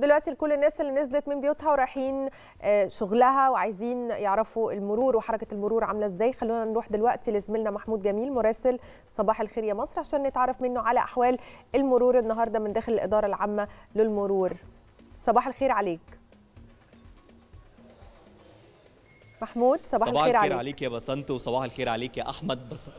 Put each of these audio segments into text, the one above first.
ودلوقتي لكل الناس اللي نزلت من بيوتها ورايحين آه، شغلها وعايزين يعرفوا المرور وحركه المرور عامله ازاي خلونا نروح دلوقتي لزميلنا محمود جميل مراسل صباح الخير يا مصر عشان نتعرف منه على احوال المرور النهارده من داخل الاداره العامه للمرور صباح الخير عليك محمود صباح, صباح الخير, الخير عليك. عليك يا بسنت وصباح الخير عليك يا احمد بسنت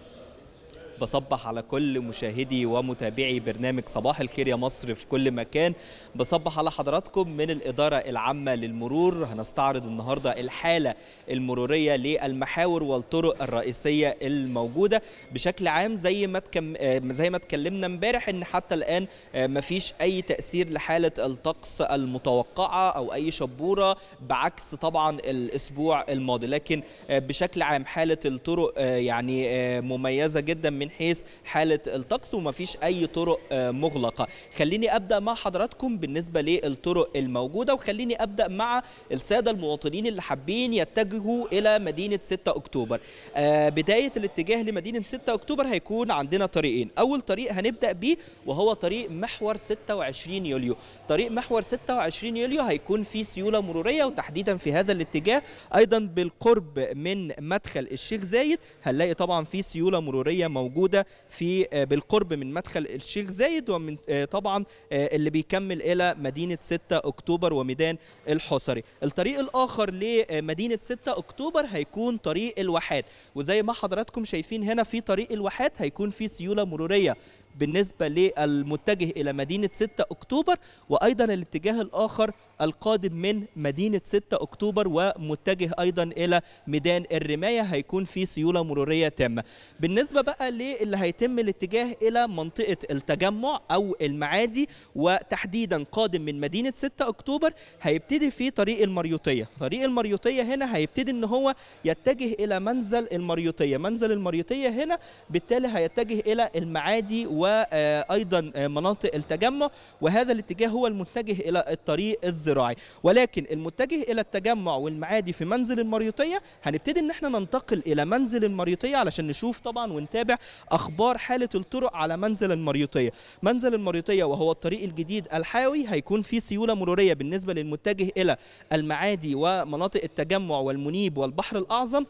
بصبح على كل مشاهدي ومتابعي برنامج صباح الخير يا مصر في كل مكان بصبح على حضراتكم من الإدارة العامة للمرور هنستعرض النهاردة الحالة المرورية للمحاور والطرق الرئيسية الموجودة بشكل عام زي ما تكم... آه، زي ما اتكلمنا امبارح ان حتى الآن آه، مفيش أي تأثير لحالة الطقس المتوقعة أو أي شبورة بعكس طبعا الأسبوع الماضي لكن آه، بشكل عام حالة الطرق يعني مميزة جدا من حيث حاله الطقس ومفيش اي طرق آه، مغلقه خليني ابدا مع حضراتكم بالنسبه للطرق الموجوده وخليني ابدا مع الساده المواطنين اللي حابين يتجهوا الى مدينه 6 اكتوبر آه، بدايه الاتجاه لمدينه 6 اكتوبر هيكون عندنا طريقين اول طريق هنبدا بيه وهو طريق محور 26 يوليو طريق محور 26 يوليو هيكون فيه سيوله مروريه وتحديدا في هذا الاتجاه ايضا بالقرب من مدخل الشيخ زايد هنلاقي طبعا فيه سيوله مروريه موجوده موجوده في آه، بالقرب من مدخل الشيخ زايد ومن آه، طبعا آه، اللي بيكمل الى مدينه 6 اكتوبر وميدان الحصري الطريق الاخر لمدينه 6 اكتوبر هيكون طريق الواحات وزي ما حضراتكم شايفين هنا في طريق الواحات هيكون في سيوله مروريه بالنسبة للمتجه إلى مدينة 6 أكتوبر وأيضا الاتجاه الآخر القادم من مدينة 6 أكتوبر ومتجه أيضا إلى ميدان الرماية هيكون في سيولة مرورية تامة بالنسبة بقى للي هيتم الاتجاه إلى منطقة التجمع أو المعادي وتحديدا قادم من مدينة 6 أكتوبر هيبتدي في طريق المريوطية طريق المريوطية هنا هيبتدي إن هو يتجه إلى منزل المريوطية منزل المريوطية هنا بالتالي هيتجه إلى المعادي و وايضا مناطق التجمع وهذا الاتجاه هو المتجه الى الطريق الزراعي ولكن المتجه الى التجمع والمعادي في منزل المريوطيه هنبتدي ان احنا ننتقل الى منزل المريوطيه علشان نشوف طبعا ونتابع اخبار حاله الطرق على منزل المريوطيه منزل المريوطيه وهو الطريق الجديد الحيوي هيكون فيه سيوله مروريه بالنسبه للمتجه الى المعادي ومناطق التجمع والمنيب والبحر الاعظم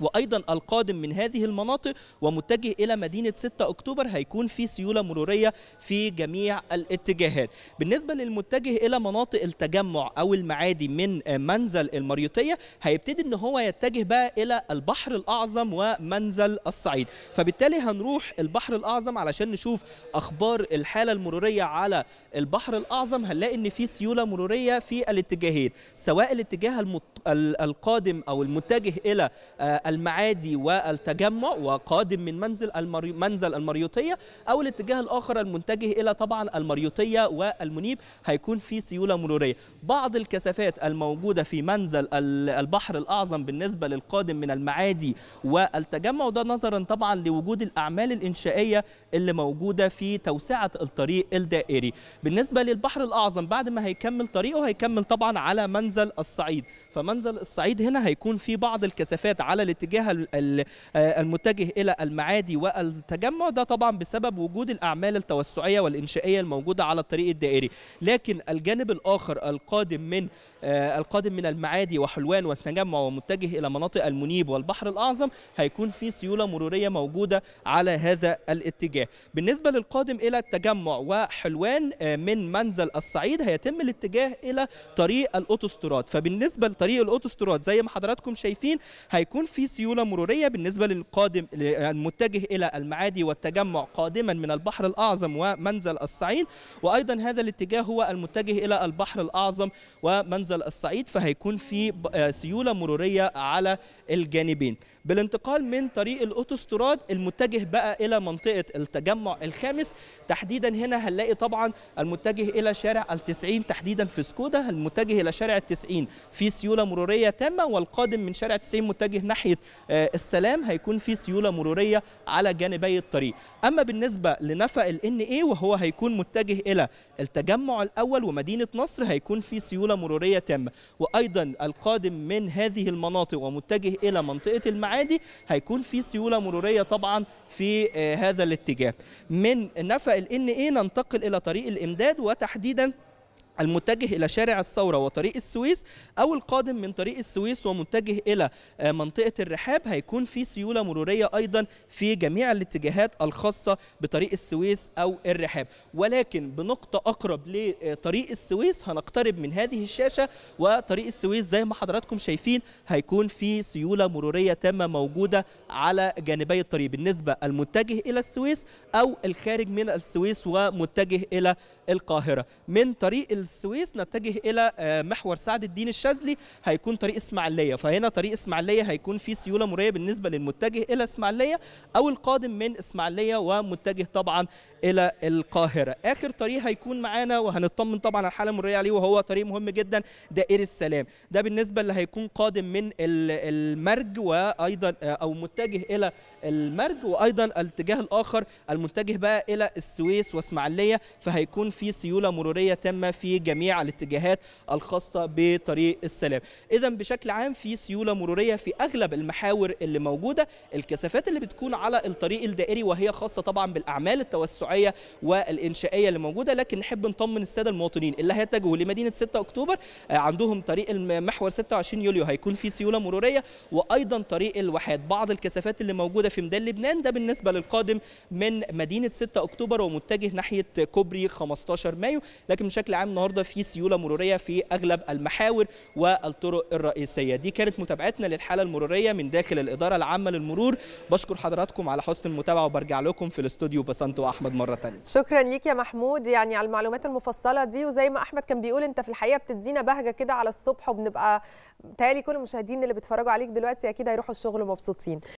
وايضا القادم من هذه المناطق ومتجه الى مدينه 6 اكتوبر هيكون في سيوله مروريه في جميع الاتجاهات بالنسبه للمتجه الى مناطق التجمع او المعادي من منزل المريوطيه هيبتدي ان هو يتجه بقى الى البحر الاعظم ومنزل الصعيد فبالتالي هنروح البحر الاعظم علشان نشوف اخبار الحاله المروريه على البحر الاعظم هنلاقي ان في سيوله مروريه في الاتجاهين سواء الاتجاه المت... القادم او المتجه الى آه، المعادي والتجمع وقادم من منزل المري... منزل المريوطيه او الاتجاه الاخر المتجه الى طبعا المريوطيه والمنيب هيكون في سيوله مروريه بعض الكثافات الموجوده في منزل البحر الاعظم بالنسبه للقادم من المعادي والتجمع وده نظرا طبعا لوجود الاعمال الانشائيه اللي موجوده في توسعه الطريق الدائري بالنسبه للبحر الاعظم بعد ما هيكمل طريقه هيكمل طبعا على منزل الصعيد فمنزل الصعيد هنا هيكون في بعض الكثافات على الاتجاه آه، المتجه الى المعادي والتجمع ده طبعا بسبب وجود الاعمال التوسعيه والانشائيه الموجوده على الطريق الدائري لكن الجانب الاخر القادم من آه، القادم من المعادي وحلوان والتجمع ومتجه الى مناطق المنيب والبحر الاعظم هيكون في سيوله مروريه موجوده على هذا الاتجاه بالنسبه للقادم الى التجمع وحلوان آه، من منزل الصعيد هيتم الاتجاه الى طريق الاوتوستراد فبالنسبه لطريق الاوتوستراد زي ما حضراتكم شايفين هيكون في سيوله مروريه بالنسبه للقادم المتجه الى المعادي والتجمع قادما من البحر الاعظم ومنزل الصعيد وايضا هذا الاتجاه هو المتجه الى البحر الاعظم ومنزل الصعيد فهيكون في آه، سيوله مروريه على الجانبين بالانتقال من طريق الاوتوستراد المتجه بقى الى منطقه التجمع الخامس تحديدا هنا هنلاقي طبعا المتجه الى شارع التسعين تحديدا في سكودا المتجه الى شارع التسعين في سيوله مروريه تامه والقادم من شارع 90 متجه ناحيه آه، السلام هيكون في سيوله مروريه على جانبي الطريق اما بالنسبه لنفق الان اي وهو هيكون متجه الى التجمع الاول ومدينه نصر هيكون في سيوله مروريه تامه وايضا القادم من هذه المناطق ومتجه الى منطقه المعادي هيكون في سيوله مروريه طبعا في آه، هذا الاتجاه من نفق الان اي ننتقل الى طريق الامداد وتحديدا المتجه إلى شارع الثورة وطريق السويس أو القادم من طريق السويس ومتجه إلى آه، منطقة الرحاب هيكون في سيولة مرورية أيضا في جميع الاتجاهات الخاصة بطريق السويس أو الرحاب ولكن بنقطة أقرب لطريق السويس هنقترب من هذه الشاشة وطريق السويس زي ما حضراتكم شايفين هيكون في سيولة مرورية تامة موجودة على جانبي الطريق بالنسبة المتجه إلى السويس أو الخارج من السويس ومتجه إلى القاهرة من طريق السويس نتجه الى آه، محور سعد الدين الشاذلي هيكون طريق اسماعيليه فهنا طريق اسماعيليه هيكون فيه سيوله مريه بالنسبه للمتجه الى اسماعيليه او القادم من اسماعيليه ومتجه طبعا الى القاهره اخر طريق هيكون معانا وهنطمن طبعا على الحاله المريه عليه وهو طريق مهم جدا دائري السلام ده بالنسبه اللي هيكون قادم من المرج وايضا آه، او متجه الى المرج وايضا الاتجاه الاخر المتجه بقى الى السويس واسماعيليه فهيكون في سيوله مروريه تامه في جميع الاتجاهات الخاصه بطريق السلام اذا بشكل عام في سيوله مروريه في اغلب المحاور اللي موجوده الكثافات اللي بتكون على الطريق الدائري وهي خاصه طبعا بالاعمال التوسعيه والانشائيه اللي موجوده لكن نحب نطمن الساده المواطنين اللي هيتجهوا لمدينه 6 اكتوبر آه، عندهم طريق المحور 26 يوليو هيكون في سيوله مروريه وايضا طريق الواحات بعض الكثافات اللي موجوده في ميدان لبنان ده بالنسبه للقادم من مدينه 6 اكتوبر ومتجه ناحيه كوبري 15 مايو لكن بشكل عام النهارده النهارده في سيوله مروريه في اغلب المحاور والطرق الرئيسيه دي كانت متابعتنا للحاله المروريه من داخل الاداره العامه للمرور بشكر حضراتكم على حسن المتابعه وبرجع لكم في الاستوديو بسنت واحمد مره ثانيه شكرا ليك يا محمود يعني على المعلومات المفصله دي وزي ما احمد كان بيقول انت في الحقيقه بتدينا بهجه كده على الصبح وبنبقى تالي كل المشاهدين اللي بيتفرجوا عليك دلوقتي اكيد هيروحوا الشغل مبسوطين